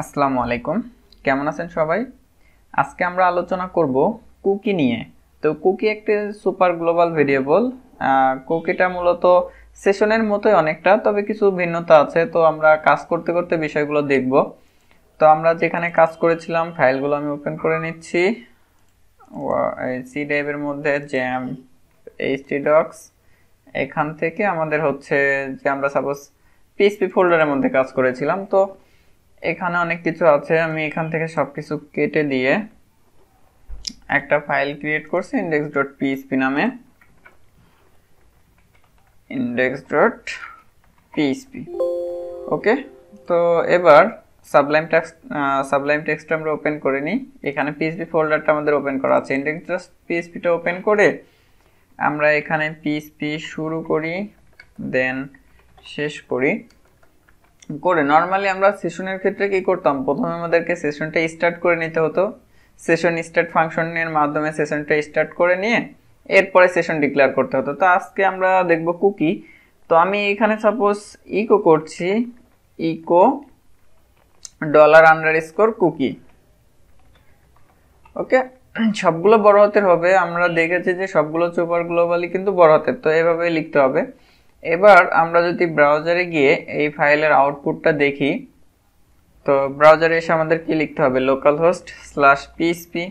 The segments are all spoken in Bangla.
আসসালামু আলাইকুম কেমন আছেন সবাই আজকে আমরা আলোচনা করব কুকি নিয়ে তো কুকি একটি সুপার গ্লোবাল ভেরিয়েবল কুকিটা মূলত সেশনের মতোই অনেকটা তবে কিছু ভিন্নতা আছে তো আমরা কাজ করতে করতে বিষয়গুলো দেখব তো আমরা যেখানে কাজ করেছিলাম ফাইলগুলো আমি ওপেন করে নিচ্ছি সি ড্রাইভের মধ্যে জ্যাম এইচটি ডক্স এখান থেকে আমাদের হচ্ছে যে আমরা সাপোজ পিএসপি ফোল্ডারের মধ্যে কাজ করেছিলাম তো এখানে অনেক কিছু আছে আমি এখান থেকে সব কিছু কেটে দিয়ে একটা ফাইল ক্রিয়েট করছি ইন্ডেক্স ডট পিএসপি নামে ইন্ডেক্স ডট পিএসপি ওকে তো এবার সাবলাইম টেক্স সাবলাইম টেক্সটা আমরা ওপেন করে নিই এখানে পিএসপি ফোল্ডারটা আমাদের ওপেন করা আছে ইন্ডেক্স ডট পিএসপিটা ওপেন করে আমরা এখানে পিএসপি শুরু করি দেন শেষ করি করে নর্মালি আমরা সেশনের ক্ষেত্রে কি করতাম প্রথমে আমাদেরকে সেশনটা স্টার্ট করে নিতে হতো সেশন স্টার্ট ফাংশনের মাধ্যমে সেশনটা স্টার্ট করে নিয়ে এরপরে সেশন ডিক্লেয়ার করতে হতো তো আজকে আমরা দেখব কুকি তো আমি এখানে সাপোজ ইকো করছি echo dollar underscore cookie okay সবগুলো বড় হাতের হবে আমরা দেখেছি যে সবগুলো সুপার গ্লোবালি কিন্তু বড় হাতের তো এভাবে লিখতে হবে এবার আমরা যদি ব্রাউজারে গিয়ে এই ফাইলের আউটপুটটা দেখি তো ব্রাউজারে এসে আমাদের কি লিখতে হবে লোকাল হোস্ট স্ল্যাশ পিএসপি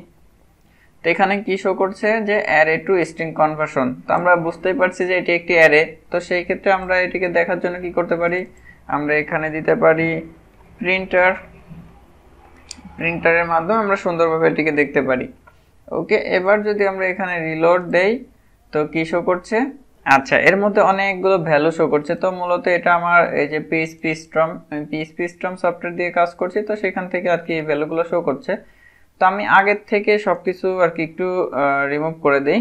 তো এখানে কি শো করছে যে অ্যারে টু স্ট্রিং কনভার্সন তো আমরা বুঝতেই পারছি যে এটি একটি অ্যারে তো সেই ক্ষেত্রে আমরা এটিকে দেখার জন্য কি করতে পারি আমরা এখানে দিতে পারি প্রিন্টার প্রিন্টারের মাধ্যমে আমরা সুন্দরভাবে এটিকে দেখতে পারি ওকে এবার যদি আমরা এখানে রিলোড দেই তো কী শো করছে আচ্ছা এর মধ্যে অনেকগুলো ভ্যালু শো করছে তো মূলত এটা আমার এই যে PhpStorm PhpStorm software দিয়ে কাজ করছি তো সেখান থেকে আর কি এই ভ্যালুগুলো শো করছে তো আমি আগের থেকে সব কিছু আর কি একটু রিমুভ করে দিই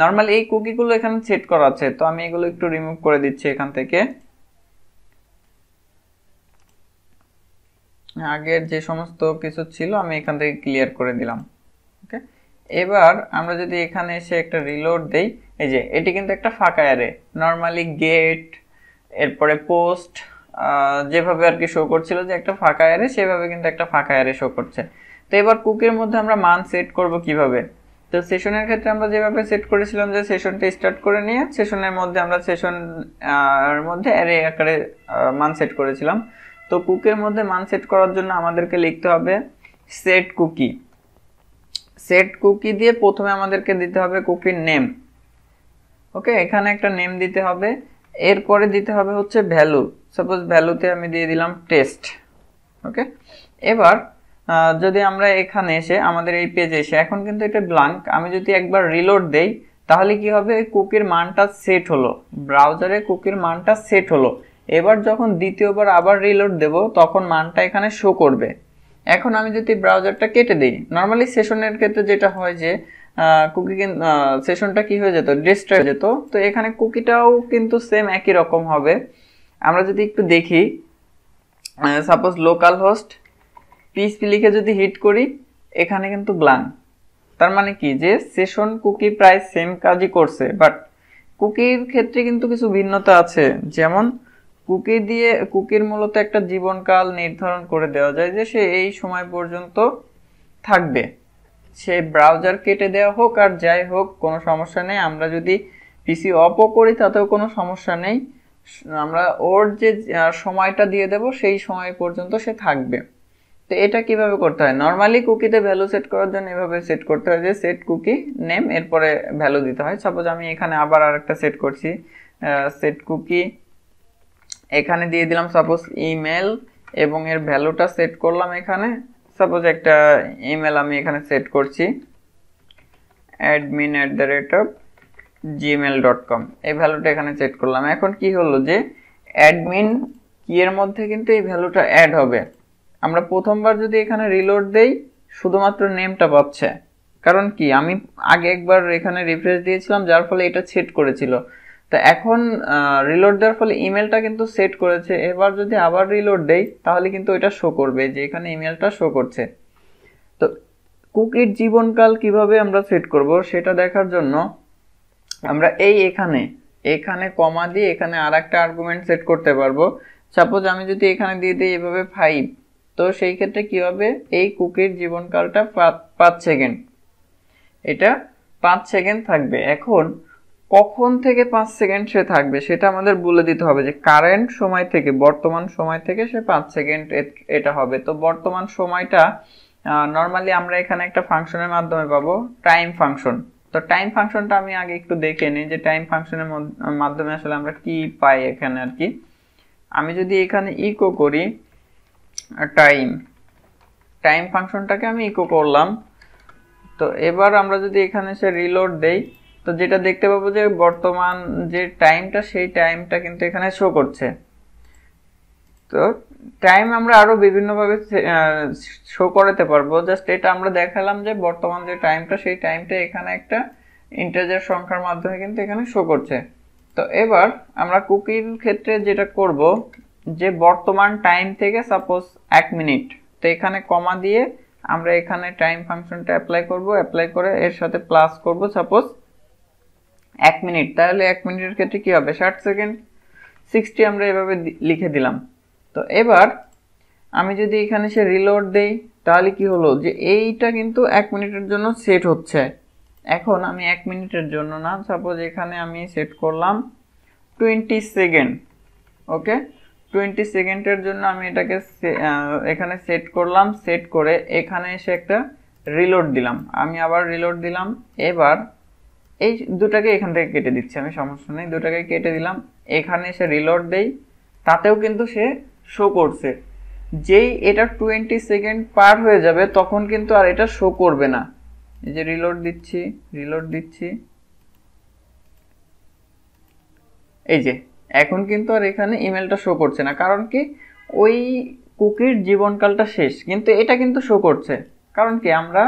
নর্মাল এই কুকিগুলো এখানে সেট করা আছে তো আমি এগুলো একটু রিমুভ করে দিচ্ছি এখান থেকে আগের যে সমস্ত কিছু ছিল আমি এখান থেকে ক্লিয়ার করে দিলাম ওকে এবার আমরা যদি এখানে এসে একটা রিলোড দেই এই যে এটি কিন্তু একটা ফাঁকা অ্যারে নর্মালি গেট এরপরে পোস্ট যেভাবে আর কি শো করছিল যে একটা ফাঁকা অ্যারে সেভাবে কিন্তু একটা ফাঁকা অ্যারে শো করছে তো এবার কুকের মধ্যে আমরা মান সেট করব কিভাবে তো সেশনের ক্ষেত্রে আমরা যেভাবে সেট করেছিলাম যে সেশনটা স্টার্ট করে নিয়ে সেশনের মধ্যে আমরা সেশন এর মধ্যে অ্যারে আকারে মান সেট করেছিলাম তো কুকের মধ্যে মান সেট করার জন্য আমাদেরকে লিখতে হবে সেট কুকি সেট কুকি দিয়ে প্রথমে আমাদেরকে দিতে হবে কুকির নেম ওকে এখানে একটা নেম দিতে হবে এরপরে দিতে হবে হচ্ছে ভ্যালু সাপোজ ভ্যালুতে আমি দিয়ে দিলাম টেস্ট ওকে এবার যদি আমরা এখানে এসে আমাদের এই পেজে এসে এখন কিন্তু এটা ব্লাঙ্ক আমি যদি একবার রিলোড দেই তাহলে কি হবে কুকির মানটা সেট হলো ব্রাউজারে কুকির মানটা সেট হলো এবার যখন দ্বিতীয়বার আবার রিলোড দেব তখন মানটা এখানে শো করবে এখন আমি যদি ব্রাউজারটা কেটে দিই নর্মালি সেশনের ক্ষেত্রে যেটা হয় যে কুকি সেশনটা কি হয়ে যেত ডিস্ট্রয় হয়ে যেত তো এখানে কুকিটাও কিন্তু সেম একই রকম হবে আমরা যদি একটু দেখি সাপোজ লোকাল হোস্ট পিএসপি লিখে যদি হিট করি এখানে কিন্তু ব্লাং তার মানে কি যে সেশন কুকি প্রায় সেম কাজই করছে বাট কুকির ক্ষেত্রে কিন্তু কিছু ভিন্নতা আছে যেমন কুকি দিয়ে কুকির মূলত একটা জীবনকাল নির্ধারণ করে দেওয়া যায় যে সে এই সময় পর্যন্ত থাকবে সে ব্রাউজার কেটে দেওয়া হোক আর যাই হোক কোনো সমস্যা নেই আমরা যদি পিসি অপও করি তাতেও কোনো সমস্যা নেই আমরা ওর যে সময়টা দিয়ে দেব সেই সময় পর্যন্ত সে থাকবে তো এটা কিভাবে করতে হয় নর্মালি কুকিতে ভ্যালু সেট করার জন্য এভাবে সেট করতে হয় যে সেট কুকি নেম এরপরে ভ্যালু দিতে হয় সাপোজ আমি এখানে আবার আর একটা সেট করছি সেট কুকি এখানে দিয়ে দিলাম সাপোজ ইমেল এবং এর ভ্যালুটা সেট করলাম এখানে সাপোজ একটা ইমেল আমি এখানে সেট করছি admin at the rate of Gmail dot com এই ভ্যালুটা এখানে সেট করলাম এখন কি হলো যে অ্যাডমিন কিয়ের মধ্যে কিন্তু এই ভ্যালুটা অ্যাড হবে আমরা প্রথমবার যদি এখানে রিলোড দেই শুধুমাত্র নেমটা পাচ্ছে কারণ কি আমি আগে একবার এখানে রিফ্রেশ দিয়েছিলাম যার ফলে এটা সেট করেছিল তো এখন রিলোড দেওয়ার ফলে ইমেলটা কিন্তু সেট করেছে এবার যদি আবার রিলোড দেই তাহলে কিন্তু এটা শো করবে যে এখানে ইমেলটা শো করছে তো কুকির জীবনকাল কিভাবে আমরা সেট করব সেটা দেখার জন্য আমরা এই এখানে এখানে কমা দিয়ে এখানে আর একটা আর্গুমেন্ট সেট করতে পারবো সাপোজ আমি যদি এখানে দিয়ে দিই এভাবে ফাইভ তো সেই ক্ষেত্রে কী হবে এই কুকির জীবনকালটা পাঁচ সেকেন্ড এটা পাঁচ সেকেন্ড থাকবে এখন কখন থেকে পাঁচ সেকেন্ড সে থাকবে সেটা আমাদের বলে দিতে হবে যে কারেন্ট সময় থেকে বর্তমান সময় থেকে সে পাঁচ সেকেন্ড এটা হবে তো বর্তমান সময়টা নর্মালি আমরা এখানে একটা ফাংশনের মাধ্যমে পাবো টাইম ফাংশন তো টাইম ফাংশনটা আমি আগে একটু দেখে নিই যে টাইম ফাংশনের মাধ্যমে আসলে আমরা কি পাই এখানে আর কি আমি যদি এখানে ইকো করি টাইম টাইম ফাংশনটাকে আমি ইকো করলাম তো এবার আমরা যদি এখানে সে রিলোড দেই তো যেটা দেখতে পাবো যে বর্তমান যে টাইমটা সেই টাইমটা কিন্তু এখানে শো করছে তো টাইম আমরা আরও বিভিন্নভাবে শো করাতে পারবো জাস্ট এটা আমরা দেখালাম যে বর্তমান যে টাইমটা সেই টাইমটা এখানে একটা ইন্টারজার সংখ্যার মাধ্যমে কিন্তু এখানে শো করছে তো এবার আমরা কুকির ক্ষেত্রে যেটা করব যে বর্তমান টাইম থেকে সাপোজ এক মিনিট তো এখানে কমা দিয়ে আমরা এখানে টাইম ফাংশনটা অ্যাপ্লাই করব অ্যাপ্লাই করে এর সাথে প্লাস করব সাপোজ এক মিনিট তাহলে এক মিনিটের ক্ষেত্রে কী হবে ষাট সেকেন্ড সিক্সটি আমরা এভাবে লিখে দিলাম তো এবার আমি যদি এখানে সে রিলোড দেই তাহলে কি হলো যে এইটা কিন্তু এক মিনিটের জন্য সেট হচ্ছে এখন আমি এক মিনিটের জন্য না সাপোজ এখানে আমি সেট করলাম টোয়েন্টি সেকেন্ড ওকে টোয়েন্টি সেকেন্ডের জন্য আমি এটাকে এখানে সেট করলাম সেট করে এখানে এসে একটা রিলোড দিলাম আমি আবার রিলোড দিলাম এবার এই দুটাকে এখান থেকে কেটে দিচ্ছি আমি সমস্যা নেই দুটাকে কেটে দিলাম এখানে সে রিলোড দেই তাতেও কিন্তু সে শো করছে যেই এটা টোয়েন্টি সেকেন্ড পার হয়ে যাবে তখন কিন্তু আর এটা শো করবে না এই যে রিলোড দিচ্ছি রিলোড দিচ্ছি এই যে এখন কিন্তু আর এখানে ইমেলটা শো করছে না কারণ কি ওই কুকির জীবনকালটা শেষ কিন্তু এটা কিন্তু শো করছে কারণ কি আমরা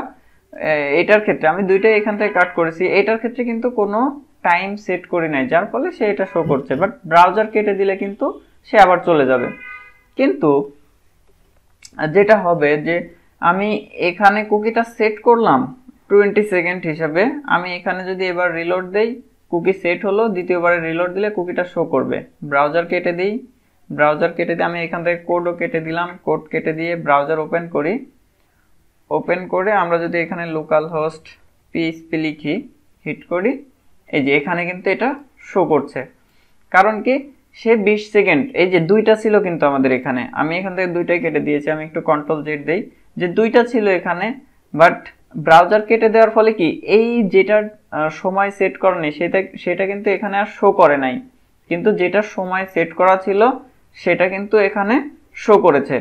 এটার ক্ষেত্রে আমি দুইটাই এখান থেকে কাট করেছি এটার ক্ষেত্রে কিন্তু কোনো টাইম সেট করি নাই যার ফলে সে এটা শো করছে বাট ব্রাউজার কেটে দিলে কিন্তু সে আবার চলে যাবে কিন্তু যেটা হবে যে আমি এখানে কুকিটা সেট করলাম টোয়েন্টি সেকেন্ড হিসাবে আমি এখানে যদি এবার রিলোড দেই কুকি সেট হলো দ্বিতীয়বারে রিলোড দিলে কুকিটা শো করবে ব্রাউজার কেটে দিই ব্রাউজার কেটে দিয়ে আমি এখান থেকে কোডও কেটে দিলাম কোড কেটে দিয়ে ব্রাউজার ওপেন করি ওপেন করে আমরা যদি এখানে লোকাল হোস্ট পিএসপি লিখি হিট করি এই যে এখানে কিন্তু এটা শো করছে কারণ কি সে বিশ সেকেন্ড এই যে দুইটা ছিল কিন্তু আমাদের এখানে আমি এখান থেকে দুইটাই কেটে দিয়েছি আমি একটু কন্ট্রোল জেট দিই যে দুইটা ছিল এখানে বাট ব্রাউজার কেটে দেওয়ার ফলে কি এই যেটা সময় সেট করেনি সেটা সেটা কিন্তু এখানে আর শো করে নাই কিন্তু যেটা সময় সেট করা ছিল সেটা কিন্তু এখানে শো করেছে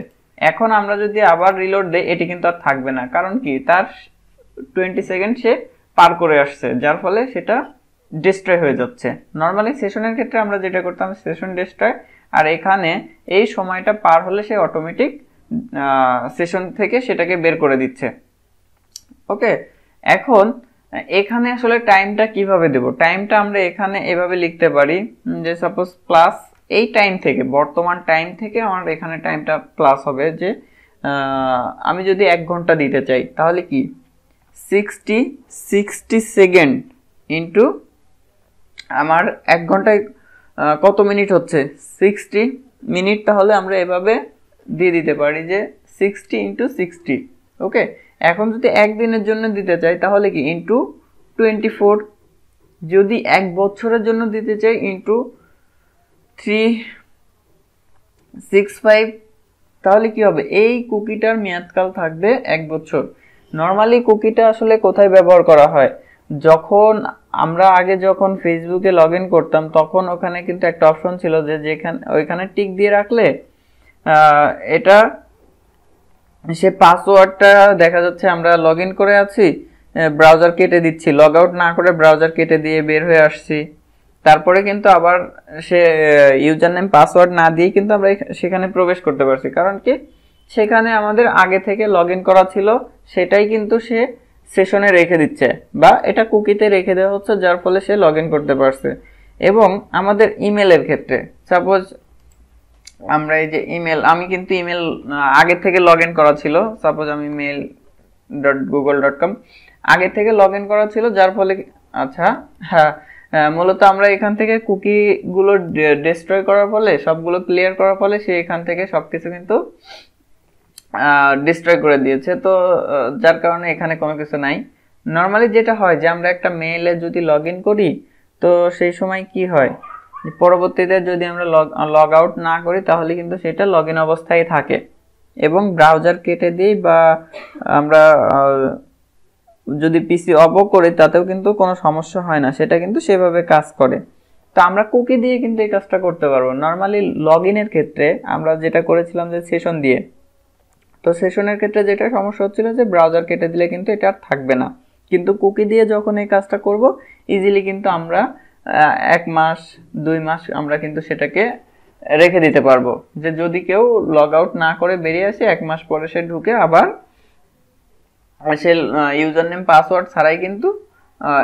এখন আমরা যদি আবার রিলোড দেই এটি কিন্তু আর থাকবে না কারণ কি তার টোয়েন্টি সেকেন্ড সে পার করে আসছে যার ফলে সেটা ডিস্ট্রয় হয়ে যাচ্ছে নর্মালি সেশনের ক্ষেত্রে আমরা যেটা করতাম সেশন ডিস্ট্রয় আর এখানে এই সময়টা পার হলে সে অটোমেটিক সেশন থেকে সেটাকে বের করে দিচ্ছে ওকে এখন এখানে আসলে টাইমটা কিভাবে দেব টাইমটা আমরা এখানে এভাবে লিখতে পারি যে সাপোজ প্লাস এই টাইম থেকে বর্তমান টাইম থেকে আমার এখানে টাইমটা প্লাস হবে যে আমি যদি এক ঘন্টা দিতে চাই তাহলে কি সিক্সটি সিক্সটি সেকেন্ড ইন্টু আমার এক ঘন্টায় কত মিনিট হচ্ছে সিক্সটি মিনিট তাহলে আমরা এভাবে দিয়ে দিতে পারি যে সিক্সটি ইন্টু সিক্সটি ওকে এখন যদি একদিনের জন্য দিতে চাই তাহলে কি ইন্টু টোয়েন্টি ফোর যদি এক বছরের জন্য দিতে চাই ইন্টু থ্রি সিক্স ফাইভ তাহলে কি হবে এই কুকিটার মেয়াদকাল থাকবে এক বছর নর্মালি কুকিটা আসলে কোথায় ব্যবহার করা হয় যখন আমরা আগে যখন ফেসবুকে লগ ইন করতাম তখন ওখানে কিন্তু একটা অপশন ছিল যে যেখানে ওইখানে টিক দিয়ে রাখলে এটা সে পাসওয়ার্ডটা দেখা যাচ্ছে আমরা লগ ইন করে আছি ব্রাউজার কেটে দিচ্ছি লগ আউট না করে ব্রাউজার কেটে দিয়ে বের হয়ে আসছি তারপরে কিন্তু আবার সে ইউজার নেম পাসওয়ার্ড না দিয়ে কিন্তু আমরা সেখানে প্রবেশ করতে পারছি কারণ কি সেখানে আমাদের আগে থেকে লগ করা ছিল সেটাই কিন্তু সে সেশনে রেখে দিচ্ছে বা এটা কুকিতে রেখে দেওয়া হচ্ছে যার ফলে সে লগ করতে পারছে এবং আমাদের ইমেলের ক্ষেত্রে সাপোজ আমরা এই যে ইমেল আমি কিন্তু ইমেল আগে থেকে লগ করা ছিল সাপোজ আমি mail dot Google dot com আগে থেকে লগ করা ছিল যার ফলে আচ্ছা হ্যাঁ মূলত আমরা এখান থেকে কুকি গুলো ডিস্ট্রয় করার ফলে সবগুলো ক্লিয়ার করার ফলে সে এখান থেকে সবকিছু কিন্তু ডিস্ট্রয় করে দিয়েছে তো যার কারণে এখানে কোনো কিছু নাই নর্মালি যেটা হয় যে আমরা একটা মেইলে যদি লগ ইন করি তো সেই সময় কি হয় পরবর্তীতে যদি আমরা লগ লগ আউট না করি তাহলে কিন্তু সেটা লগ ইন অবস্থায় থাকে এবং ব্রাউজার কেটে দিই বা আমরা যদি পিসি অপ করে তাতেও কিন্তু কোনো সমস্যা হয় না সেটা কিন্তু সেভাবে কাজ করে তো আমরা কুকি দিয়ে কিন্তু এই কাজটা করতে পারবো নর্মালি লগ ইনের ক্ষেত্রে আমরা যেটা করেছিলাম যে সেশন দিয়ে তো সেশনের ক্ষেত্রে যেটা সমস্যা হচ্ছিলো যে ব্রাউজার কেটে দিলে কিন্তু এটা আর থাকবে না কিন্তু কুকি দিয়ে যখন এই কাজটা করব ইজিলি কিন্তু আমরা এক মাস দুই মাস আমরা কিন্তু সেটাকে রেখে দিতে পারবো যে যদি কেউ লগ আউট না করে বেরিয়ে আসে এক মাস পরে সে ঢুকে আবার সে ইউজার নেম পাসওয়ার্ড ছাড়াই কিন্তু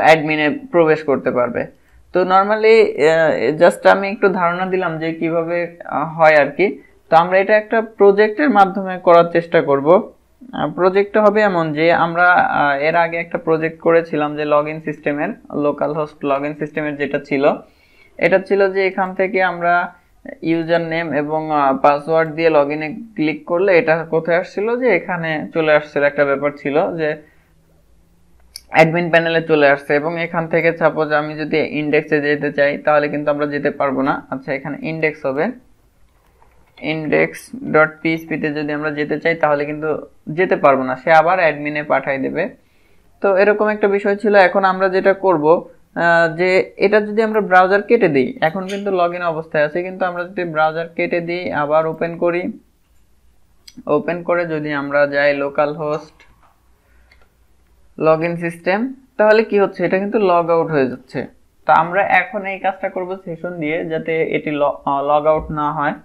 অ্যাডমিনে প্রবেশ করতে পারবে তো নর্মালি জাস্ট আমি একটু ধারণা দিলাম যে কিভাবে হয় আর কি তো আমরা এটা একটা প্রজেক্টের মাধ্যমে করার চেষ্টা করব প্রজেক্টটা হবে এমন যে আমরা এর আগে একটা প্রজেক্ট করেছিলাম যে লগ ইন সিস্টেমের লোকাল হোস্ট লগ ইন সিস্টেমের যেটা ছিল এটা ছিল যে এখান থেকে আমরা ইউজার নেম এবং পাসওয়ার্ড দিয়ে লগ ইনে ক্লিক করলে এটা কোথায় আসছিল যে এখানে চলে আসছিল একটা ব্যাপার ছিল যে অ্যাডমিন প্যানেলে চলে আসছে এবং এখান থেকে সাপোজ আমি যদি ইন্ডেক্সে যেতে চাই তাহলে কিন্তু আমরা যেতে পারবো না আচ্ছা এখানে ইন্ডেক্স হবে ইন্ডেক্স ডট পিএসপিতে যদি আমরা যেতে চাই তাহলে কিন্তু যেতে পারবো না সে আবার অ্যাডমিনে পাঠাই দেবে তো এরকম একটা বিষয় ছিল এখন আমরা যেটা করব যে এটা যদি আমরা ব্রাউজার কেটে দিই এখন কিন্তু লগ ইন অবস্থায় আছে কিন্তু আমরা যদি ব্রাউজার কেটে দিই আবার ওপেন করি ওপেন করে যদি আমরা যাই local host log in system তাহলে কি হচ্ছে এটা কিন্তু লগ আউট হয়ে যাচ্ছে তা আমরা এখন এই কাজটা করব সেশন দিয়ে যাতে এটি লগ আউট না হয়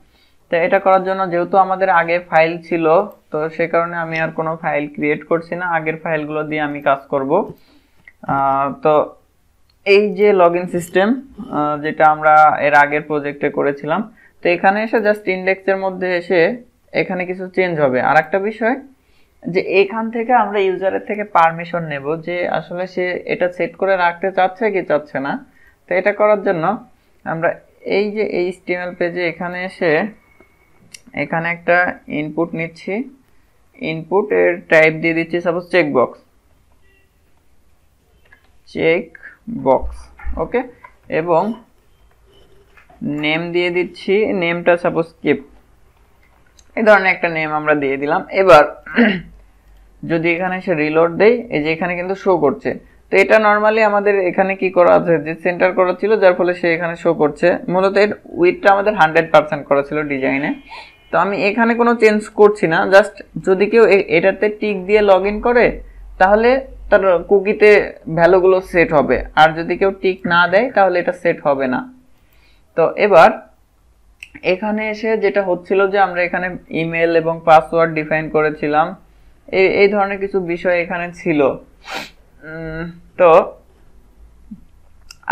তো এটা করার জন্য যেহেতু আমাদের আগে ফাইল ছিল তো সে কারণে আমি আর কোনো ফাইল ক্রিয়েট করছি না আগের ফাইলগুলো দিয়ে আমি কাজ করব তো এই যে লগ সিস্টেম যেটা আমরা এর আগের প্রজেক্টে করেছিলাম তো এখানে এসে জাস্ট ইন্ডেক্সের মধ্যে এসে এখানে কিছু চেঞ্জ হবে আর একটা বিষয় যে এখান থেকে আমরা ইউজারের থেকে পারমিশন নেব যে আসলে সে এটা সেট করে রাখতে চাচ্ছে কি চাচ্ছে না তো এটা করার জন্য আমরা এই যে এই স্টিমেল পেজে এখানে এসে এখানে একটা ইনপুট নিচ্ছি ইনপুট এর টাইপ দিয়ে দিচ্ছি suppose check box check box okay এবং নেম দিয়ে দিচ্ছি নেমটা সাপোজ কেপ এই ধরনের একটা নেম আমরা দিয়ে দিলাম এবার যদি এখানে সে রিলোড দেয় এই যে এখানে কিন্তু শো করছে তো এটা নর্মালি আমাদের এখানে কি করা আছে যে সেন্টার করা ছিল যার ফলে সে এখানে শো করছে মূলত এর উইথটা আমাদের হান্ড্রেড পার্সেন্ট করা ছিল ডিজাইনে তো আমি এখানে কোনো চেঞ্জ করছি না জাস্ট যদি কেউ এটাতে টিক দিয়ে লগ করে তাহলে তার কুকিতে ভ্যালুগুলো সেট হবে আর যদি কেউ টিক না দেয় তাহলে এটা সেট হবে না তো এবার এখানে এসে যেটা হচ্ছিল যে আমরা এখানে ইমেল এবং পাসওয়ার্ড ডিফাইন করেছিলাম এই এই ধরনের কিছু বিষয় এখানে ছিল তো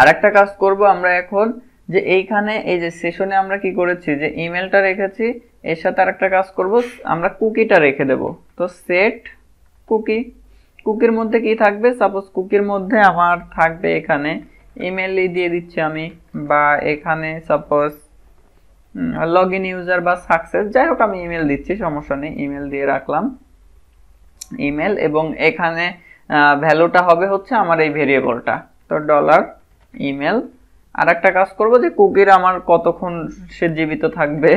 আর একটা কাজ করব আমরা এখন যে এইখানে এই যে সেশনে আমরা কি করেছি যে ইমেলটা রেখেছি এর সাথে আর একটা কাজ করব আমরা কুকিটা রেখে দেব তো সেট কুকি কুকির মধ্যে কি থাকবে সাপোজ কুকির মধ্যে আমার থাকবে এখানে ইমেলই দিয়ে দিচ্ছি আমি বা এখানে সাপোজ লগ ইন ইউজার বা সাকসেস যাই হোক আমি ইমেল দিচ্ছি সমস্যা নেই ইমেল দিয়ে রাখলাম ইমেল এবং এখানে ভ্যালুটা হবে হচ্ছে আমার এই ভেরিয়েবলটা তো ডলার ইমেল আর একটা কাজ করব যে কুকির আমার কতক্ষণ সে জীবিত থাকবে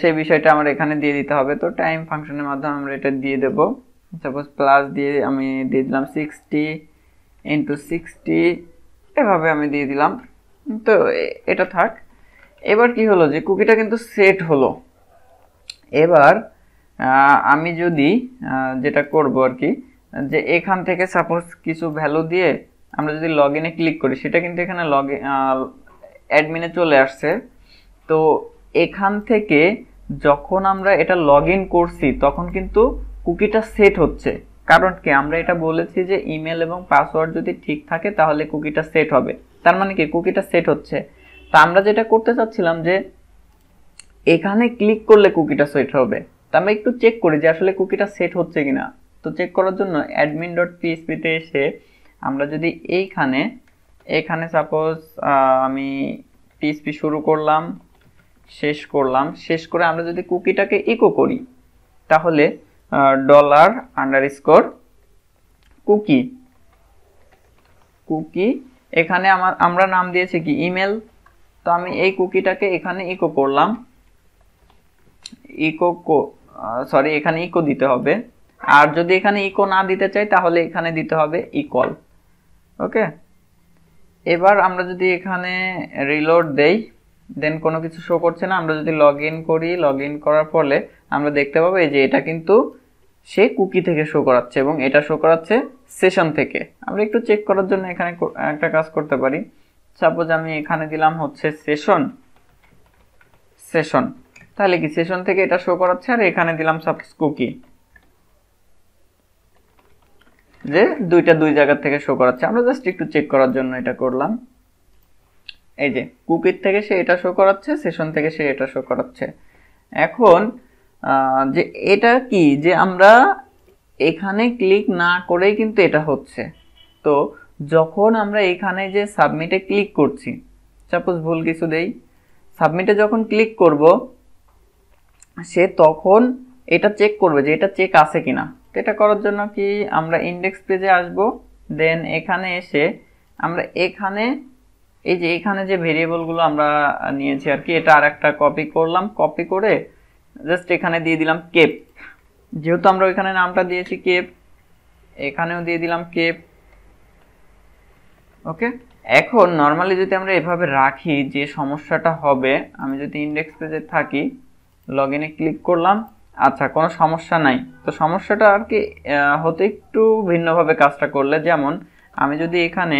সেই বিষয়টা আমার এখানে দিয়ে দিতে হবে তো টাইম ফাংশনের মাধ্যমে আমরা এটা দিয়ে দেবো সাপোজ প্লাস দিয়ে আমি দিয়ে দিলাম সিক্সটি ইন্টু সিক্সটি এভাবে আমি দিয়ে দিলাম তো এটা থাক এবার কি হলো যে কুকিটা কিন্তু সেট হলো এবার আমি যদি যেটা করব আর কি যে এখান থেকে সাপোজ কিছু ভ্যালু দিয়ে আমরা যদি লগ ইনে ক্লিক করি সেটা কিন্তু এখানে লগ অ্যাডমিনে চলে আসছে তো এখান থেকে যখন আমরা এটা লগ ইন করছি তখন কিন্তু কুকিটা সেট হচ্ছে কারণ কি আমরা এটা বলেছি যে ইমেল এবং পাসওয়ার্ড যদি ঠিক থাকে তাহলে কুকিটা সেট হবে তার মানে কি কুকিটা সেট হচ্ছে তো আমরা যেটা করতে চাচ্ছিলাম যে এখানে ক্লিক করলে কুকিটা সেট হবে তো আমরা একটু চেক করি যে আসলে কুকিটা সেট হচ্ছে কিনা তো চেক করার জন্য অ্যাডমিন ডট পিএসপিতে এসে আমরা যদি এইখানে এখানে সাপোজ আমি পিএসপি শুরু করলাম শেষ করলাম শেষ করে আমরা যদি কুকিটাকে ইকো করি তাহলে dollar underscore cookie cookie এখানে আমার আমরা নাম দিয়েছি কি ইমেল তো আমি এই কুকিটাকে এখানে ইকো করলাম ইকো সরি এখানে ইকো দিতে হবে আর যদি এখানে ইকো না দিতে চাই তাহলে এখানে দিতে হবে ইকল ওকে এবার আমরা যদি এখানে রিলোড দেই দেন কোনো কিছু শো করছে না আমরা যদি লগ ইন করি লগ ইন করার ফলে আমরা দেখতে পাবো এই যে এটা কিন্তু সে কুকি থেকে শো করাচ্ছে এবং এটা শো করাচ্ছে সেশন থেকে আমরা একটু চেক করার জন্য এখানে একটা কাজ করতে পারি সাপোজ আমি এখানে দিলাম হচ্ছে সেশন সেশন তাহলে কি সেশন থেকে এটা শো করাচ্ছে আর এখানে দিলাম সাপোজ কুকি যে দুইটা দুই জায়গা থেকে শো করাচ্ছে আমরা জাস্ট একটু চেক করার জন্য এটা করলাম এই যে কুকির থেকে সে এটা শো করাচ্ছে সেশন থেকে সে এটা শো করাচ্ছে এখন যে এটা কি যে আমরা এখানে ক্লিক না করেই কিন্তু এটা হচ্ছে তো যখন আমরা এখানে যে সাবমিটে ক্লিক করছি সাপোজ ভুল কিছু দেই সাবমিটে যখন ক্লিক করব সে তখন এটা চেক করবে যে এটা চেক আছে কিনা তো এটা করার জন্য কি আমরা ইন্ডেক্স পেজে আসব দেন এখানে এসে আমরা এখানে এই যে এখানে যে ভেরিয়েবলগুলো আমরা নিয়েছি আর কি এটা আর একটা কপি করলাম কপি করে জাস্ট এখানে দিয়ে দিলাম কেপ যেহেতু আমরা এখানে নামটা দিয়েছি কেপ এখানেও দিয়ে দিলাম কেপ ওকে এখন নর্মালি যদি আমরা এভাবে রাখি যে সমস্যাটা হবে আমি যদি ইন্ডেক্স পেজে থাকি লগ ইনে ক্লিক করলাম আচ্ছা কোনো সমস্যা নাই তো সমস্যাটা আর কি হতে একটু ভিন্নভাবে কাজটা করলে যেমন আমি যদি এখানে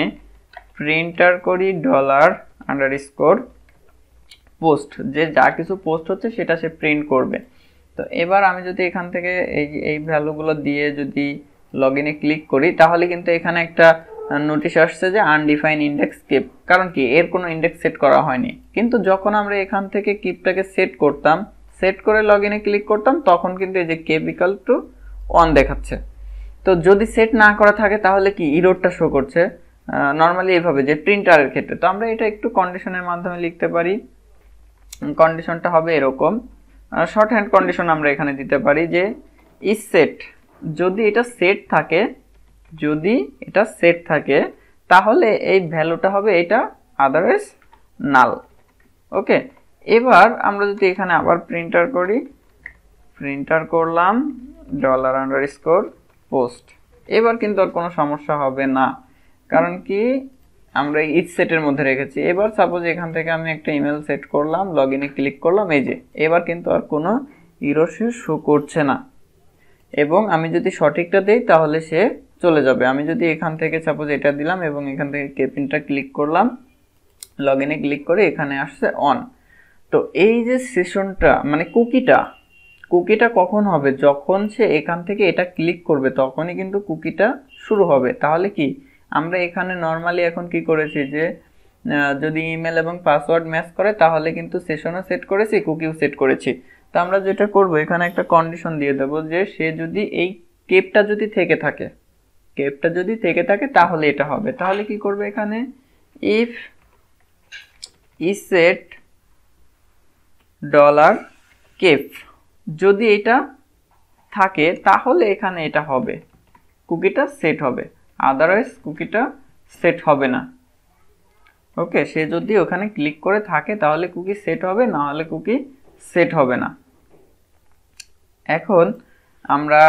প্রিন্টার করি ডলার আন্ডার স্কোর পোস্ট যে যা কিছু পোস্ট হচ্ছে সেটা সে প্রিন্ট করবে তো এবার আমি যদি এখান থেকে এই এই ভ্যালুগুলো দিয়ে যদি লগ ইনে ক্লিক করি তাহলে কিন্তু এখানে একটা নোটিশ আসছে যে আনডিফাইন ইন্ডেক্স কিপ কারণ কি এর কোনো ইন্ডেক্স সেট করা হয়নি কিন্তু যখন আমরা এখান থেকে কিপটাকে সেট করতাম সেট করে লগ ইনে ক্লিক করতাম তখন কিন্তু এই যে কে ইকাল টু অন দেখাচ্ছে তো যদি সেট না করা থাকে তাহলে কি ইরোডটা শো করছে নর্মালি এভাবে যে প্রিন্টারের ক্ষেত্রে তো আমরা এটা একটু কন্ডিশনের মাধ্যমে লিখতে পারি কন্ডিশনটা হবে এরকম শর্ট হ্যান্ড কন্ডিশন আমরা এখানে দিতে পারি যে ইজ সেট যদি এটা সেট থাকে যদি এটা সেট থাকে তাহলে এই ভ্যালুটা হবে এটা আদারওয়াইজ নাল ওকে এবার আমরা যদি এখানে আবার প্রিন্টার করি প্রিন্টার করলাম ডলার আন্ডার স্কোর পোস্ট এবার কিন্তু আর কোনো সমস্যা হবে না কারণ কি আমরা ইচ সেটের মধ্যে রেখেছি এবার সাপোজ এখান থেকে আমি একটা ইমেল সেট করলাম লগ ইনে ক্লিক করলাম এই যে এবার কিন্তু আর কোনো ইরো শো করছে না এবং আমি যদি সঠিকটা দিই তাহলে সে চলে যাবে আমি যদি এখান থেকে সাপোজ এটা দিলাম এবং এখান থেকে কেপিনটা ক্লিক করলাম লগ ইনে ক্লিক করে এখানে আসছে অন তো এই যে সেশনটা মানে কুকিটা কুকিটা কখন হবে যখন সে এখান থেকে এটা ক্লিক করবে তখনই কিন্তু কুকিটা শুরু হবে তাহলে কি আমরা এখানে নর্মালি এখন কি করেছি যে যদি ইমেল এবং পাসওয়ার্ড ম্যাচ করে তাহলে কিন্তু সেশনও সেট করেছি কুকিও সেট করেছি তো আমরা যেটা করব এখানে একটা কন্ডিশন দিয়ে দেবো যে সে যদি এই কেপটা যদি থেকে থাকে কেপটা যদি থেকে থাকে তাহলে এটা হবে তাহলে কি করবে এখানে ইফ ই সেট ডলার কেপ যদি এটা থাকে তাহলে এখানে এটা হবে কুকিটা সেট হবে আদারওয়াইজ কুকিটা সেট হবে না ওকে সে যদি ওখানে ক্লিক করে থাকে তাহলে কুকি সেট হবে না হলে কুকি সেট হবে না এখন আমরা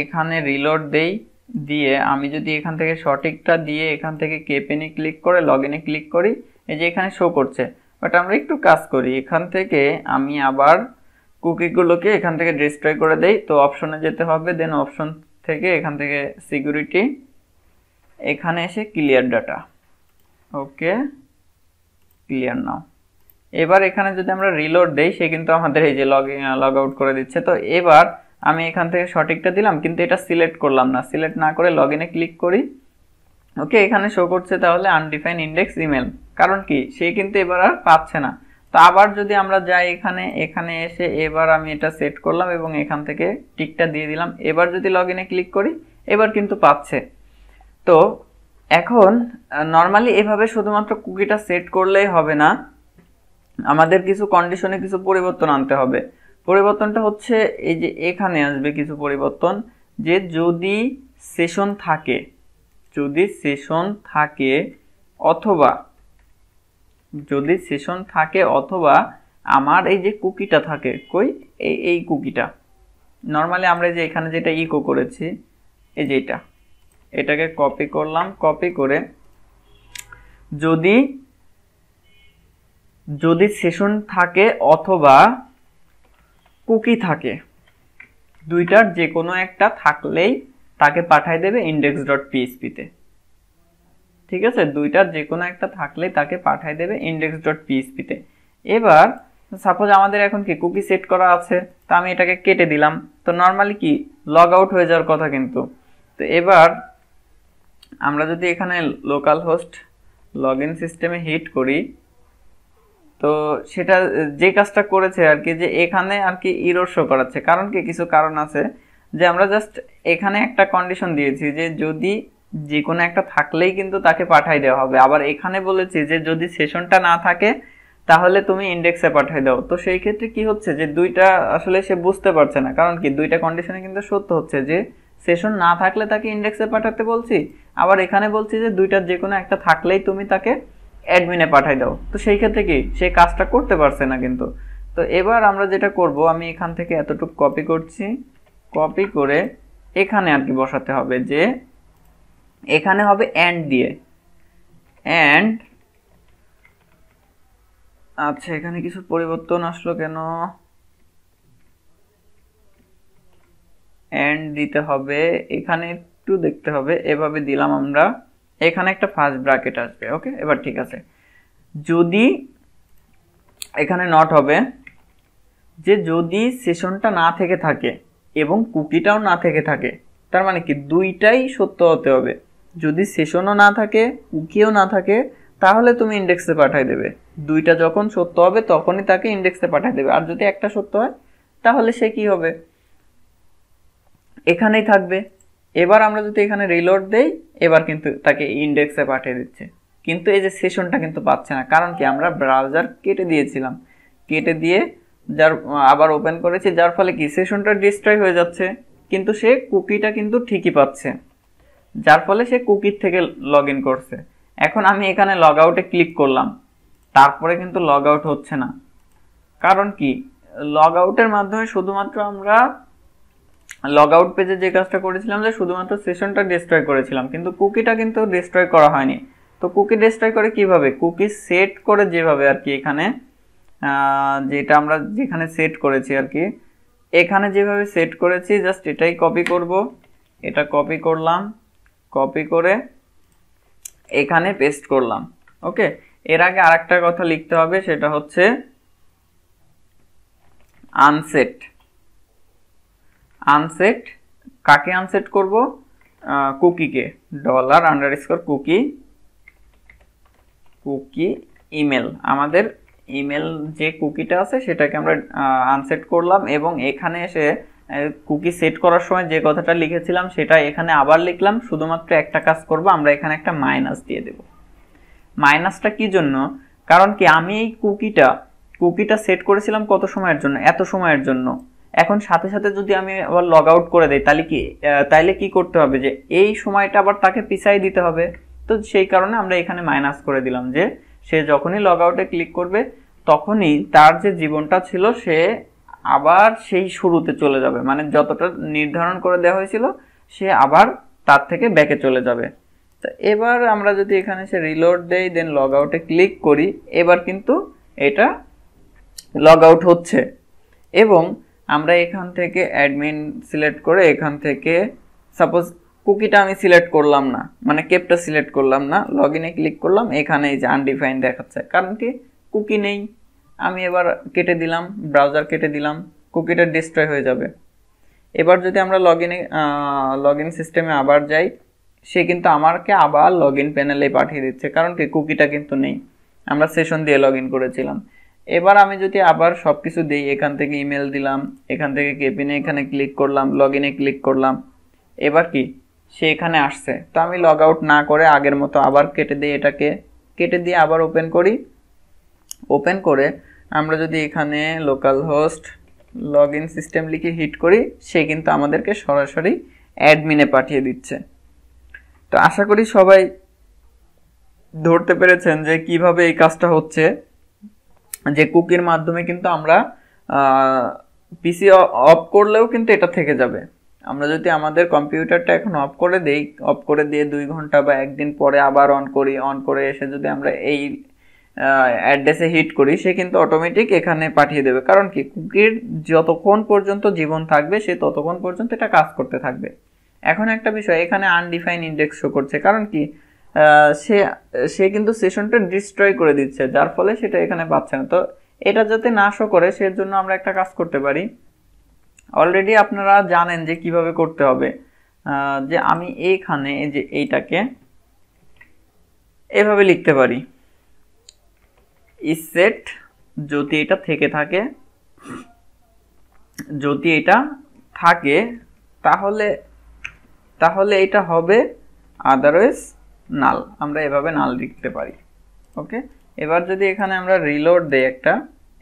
এখানে রিলোড দেই দিয়ে আমি যদি এখান থেকে সঠিকটা দিয়ে এখান থেকে কেপেনে ক্লিক করে লগ ইনে ক্লিক করি এই যে এখানে শো করছে বাট আমরা একটু কাজ করি এখান থেকে আমি আবার কুকিগুলোকে এখান থেকে ডিস্ট্রয় করে দেই তো অপশনে যেতে হবে দেন অপশন থেকে এখান থেকে সিকিউরিটি এখানে এসে clear data okay clear now এবার এখানে যদি আমরা রিলোড দেই সে কিন্তু আমাদের এই যে লগ লগ আউট করে দিচ্ছে তো এবার আমি এখান থেকে সঠিকটা দিলাম কিন্তু এটা সিলেক্ট করলাম না সিলেক্ট না করে লগ ইনে ক্লিক করি ওকে এখানে শো করছে তাহলে আনডিফাইন ইন্ডেক্স ইমেল কারণ কি সে কিন্তু এবার আর পাচ্ছে না তো আবার যদি আমরা যাই এখানে এখানে এসে এবার আমি এটা সেট করলাম এবং এখান থেকে টিকটা দিয়ে দিলাম এবার যদি লগ ইনে ক্লিক করি এবার কিন্তু পাচ্ছে তো এখন নর্মালি এভাবে শুধুমাত্র কুকিটা সেট করলেই হবে না আমাদের কিছু কন্ডিশনে কিছু পরিবর্তন আনতে হবে পরিবর্তনটা হচ্ছে এই যে এখানে আসবে কিছু পরিবর্তন যে যদি সেশন থাকে যদি সেশন থাকে অথবা যদি সেশন থাকে অথবা আমার এই যে কুকিটা থাকে কই এই কুকিটা নর্মালি আমরা যে এখানে যেটা ইকো করেছি এই যে এটা এটাকে কপি করলাম কপি করে যদি যদি সেশন থাকে অথবা কুকি থাকে দুইটার যে কোনো একটা থাকলেই তাকে পাঠায় দেবে ইন্ডেক্স ডট পিএসপিতে ঠিক আছে দুইটার যে কোনো একটা থাকলেই তাকে পাঠায় দেবে ইন্ডেক্স ডট পিএসপিতে এবার সাপোজ আমাদের এখন কি কুকি সেট করা আছে তা আমি এটাকে কেটে দিলাম তো নর্মালি কি লগ আউট হয়ে যাওয়ার কথা কিন্তু তো এবার আমরা যদি এখানে লোকাল হোস্ট লগ ইন সিস্টেমে হিট করি তো সেটা যে কাজটা করেছে আর কি যে এখানে আর কি ইরোর শো করাচ্ছে কারণ কি কিছু কারণ আছে যে আমরা জাস্ট এখানে একটা কন্ডিশন দিয়েছি যে যদি যে কোনো একটা থাকলেই কিন্তু তাকে পাঠাই দেওয়া হবে আবার এখানে বলেছি যে যদি সেশনটা না থাকে তাহলে তুমি ইন্ডেক্সে পাঠাই দাও তো সেই ক্ষেত্রে কি হচ্ছে যে দুইটা আসলে সে বুঝতে পারছে না কারণ কি দুইটা কন্ডিশনে কিন্তু সত্য হচ্ছে যে সেশন না থাকলে তাকে ইন্ডেক্সে পাঠাতে বলছি আবার এখানে বলছি যে দুইটার যে কোনো একটা থাকলেই তুমি তাকে অ্যাডমিনে পাঠাই দাও তো সেই ক্ষেত্রে কি সে কাজটা করতে পারছে না কিন্তু তো এবার আমরা যেটা করব আমি এখান থেকে এতটুকু কপি করছি কপি করে এখানে আর কি বসাতে হবে যে এখানে হবে অ্যান্ড দিয়ে অ্যান্ড আচ্ছা এখানে কিছু পরিবর্তন আসলো কেন অ্যান্ড দিতে হবে এখানে একটু দেখতে হবে এভাবে দিলাম আমরা এখানে একটা ফার্স্ট ব্র্যাকেট আসবে ওকে এবার ঠিক আছে যদি এখানে নট হবে যে যদি সেশনটা না থেকে থাকে এবং কুকিটাও না থেকে থাকে তার মানে কি দুইটাই সত্য হতে হবে যদি সেশনও না থাকে কুকিও না থাকে তাহলে তুমি ইন্ডেক্সে পাঠিয়ে দেবে দুইটা যখন সত্য হবে তখনই তাকে ইন্ডেক্সে পাঠিয়ে দেবে আর যদি একটা সত্য হয় তাহলে সে কি হবে এখানেই থাকবে এবার আমরা যদি এখানে রিলোড দেই এবার কিন্তু তাকে ইন্ডেক্সে পাঠিয়ে দিচ্ছে কিন্তু এই যে সেশনটা কিন্তু পাচ্ছে না কারণ কি আমরা ব্রাউজার কেটে দিয়েছিলাম কেটে দিয়ে যার আবার ওপেন করেছি যার ফলে কি সেশনটা ডিস্ট্রয় হয়ে যাচ্ছে কিন্তু সে কুকিটা কিন্তু ঠিকই পাচ্ছে যার ফলে সে কুকির থেকে লগ ইন করছে এখন আমি এখানে লগ আউটে ক্লিক করলাম তারপরে কিন্তু লগ আউট হচ্ছে না কারণ কি লগ আউটের মাধ্যমে শুধুমাত্র আমরা লগ আউট পেজে যে কাজটা করেছিলাম যে শুধুমাত্র সেশনটা ডিস্ট্রয় করেছিলাম কিন্তু কুকিটা কিন্তু ডিস্ট্রয় করা হয়নি তো কুকি ডিস্ট্রয় করে কিভাবে কুকি সেট করে যেভাবে আর কি এখানে যেটা আমরা যেখানে সেট করেছি আর কি এখানে যেভাবে সেট করেছি জাস্ট এটাই কপি করব এটা কপি করলাম কপি করে এখানে পেস্ট করলাম ওকে এর আগে আরেকটা কথা লিখতে হবে সেটা হচ্ছে আনসেট আনসেট কাকে আনসেট করব কুকিকে dollar underscore cookie cookie email আমাদের ইমেল যে কুকিটা আছে সেটাকে আমরা আনসেট করলাম এবং এখানে এসে কুকি সেট করার সময় যে কথাটা লিখেছিলাম সেটা এখানে আবার লিখলাম শুধুমাত্র একটা কাজ করব আমরা এখানে একটা মাইনাস দিয়ে দেব মাইনাসটা কি জন্য কারণ কি আমি এই কুকিটা কুকিটা সেট করেছিলাম কত সময়ের জন্য এত সময়ের জন্য এখন সাথে সাথে যদি আমি আবার লগ আউট করে দেই তাহলে কি তাইলে কি করতে হবে যে এই সময়টা আবার তাকে পিছাই দিতে হবে তো সেই কারণে আমরা এখানে মাইনাস করে দিলাম যে সে যখনই লগ আউটে ক্লিক করবে তখনই তার যে জীবনটা ছিল সে আবার সেই শুরুতে চলে যাবে মানে যতটা নির্ধারণ করে দেওয়া হয়েছিল সে আবার তার থেকে ব্যাকে চলে যাবে তো এবার আমরা যদি এখানে সে রিলোড দেই দেন লগ আউটে ক্লিক করি এবার কিন্তু এটা লগ আউট হচ্ছে এবং আমরা এখান থেকে অ্যাডমিন সিলেক্ট করে এখান থেকে সাপোজ কুকিটা আমি সিলেক্ট করলাম না মানে কেপটা সিলেক্ট করলাম না লগ ইনে ক্লিক করলাম এখানে এই যে আনডিফাইন দেখাচ্ছে কারণ কি কুকি নেই আমি এবার কেটে দিলাম ব্রাউজার কেটে দিলাম কুকিটা ডিস্ট্রয় হয়ে যাবে এবার যদি আমরা লগ ইনে লগ ইন সিস্টেমে আবার যাই সে কিন্তু আমাকে আবার লগ ইন প্যানেলে পাঠিয়ে দিচ্ছে কারণ কি কুকিটা কিন্তু নেই আমরা সেশন দিয়ে লগ ইন করেছিলাম এবার আমি যদি আবার সব কিছু দিই এখান থেকে ইমেল দিলাম এখান থেকে কেবিনে এখানে ক্লিক করলাম লগ ইনে ক্লিক করলাম এবার কি সে এখানে আসছে তো আমি লগ আউট না করে আগের মতো আবার কেটে দিই এটাকে কেটে দিয়ে আবার ওপেন করি ওপেন করে আমরা যদি এখানে local host log in system লিখে হিট করি সে কিন্তু আমাদেরকে সরাসরি অ্যাডমিনে পাঠিয়ে দিচ্ছে তো আশা করি সবাই ধরতে পেরেছেন যে কিভাবে এই কাজটা হচ্ছে যে কুকির মাধ্যমে কিন্তু আমরা পিসি অফ করলেও কিন্তু এটা থেকে যাবে আমরা যদি আমাদের কম্পিউটারটা এখন অফ করে দেই অফ করে দিয়ে দুই ঘন্টা বা একদিন পরে আবার অন করি অন করে এসে যদি আমরা এই অ্যাড্রেসে হিট করি সে কিন্তু অটোমেটিক এখানে পাঠিয়ে দেবে কারণ কি কুকির যতক্ষণ পর্যন্ত জীবন থাকবে সে ততক্ষণ পর্যন্ত এটা কাজ করতে থাকবে এখন একটা বিষয় এখানে আনডিফাইন ইন্ডেক্স শো করছে কারণ কি সে সে কিন্তু সেশনটা ডিস্ট্রয় করে দিচ্ছে যার ফলে সেটা এখানে পাচ্ছে না তো এটা যাতে না শো করে সেজন্য আমরা একটা কাজ করতে পারি অলরেডি আপনারা জানেন যে কিভাবে করতে হবে যে আমি এইখানে যে এইটাকে এভাবে লিখতে পারি ইসেট যদি এটা থেকে থাকে যদি এটা থাকে তাহলে তাহলে এটা হবে আদারওয়াইজ নাল আমরা এভাবে নাল লিখতে পারি ওকে এবার যদি এখানে আমরা রিলোড দেই একটা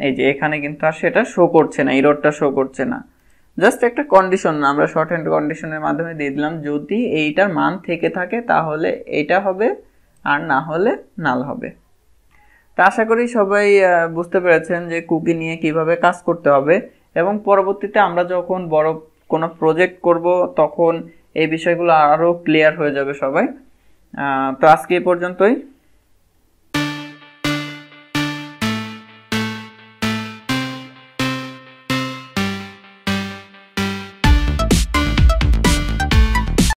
এই যে এখানে কিন্তু আর সেটা শো করছে না ইরোডটা শো করছে না জাস্ট একটা কন্ডিশন আমরা শর্ট হ্যান্ড কন্ডিশনের মাধ্যমে দিয়ে দিলাম যদি এইটার মান থেকে থাকে তাহলে এটা হবে আর না হলে নাল হবে তা আশা করি সবাই বুঝতে পেরেছেন যে কুকি নিয়ে কিভাবে কাজ করতে হবে এবং পরবর্তীতে আমরা যখন বড় কোনো প্রজেক্ট করব তখন এই বিষয়গুলো আরও ক্লিয়ার হয়ে যাবে সবাই তো আজকে এ পর্যন্তই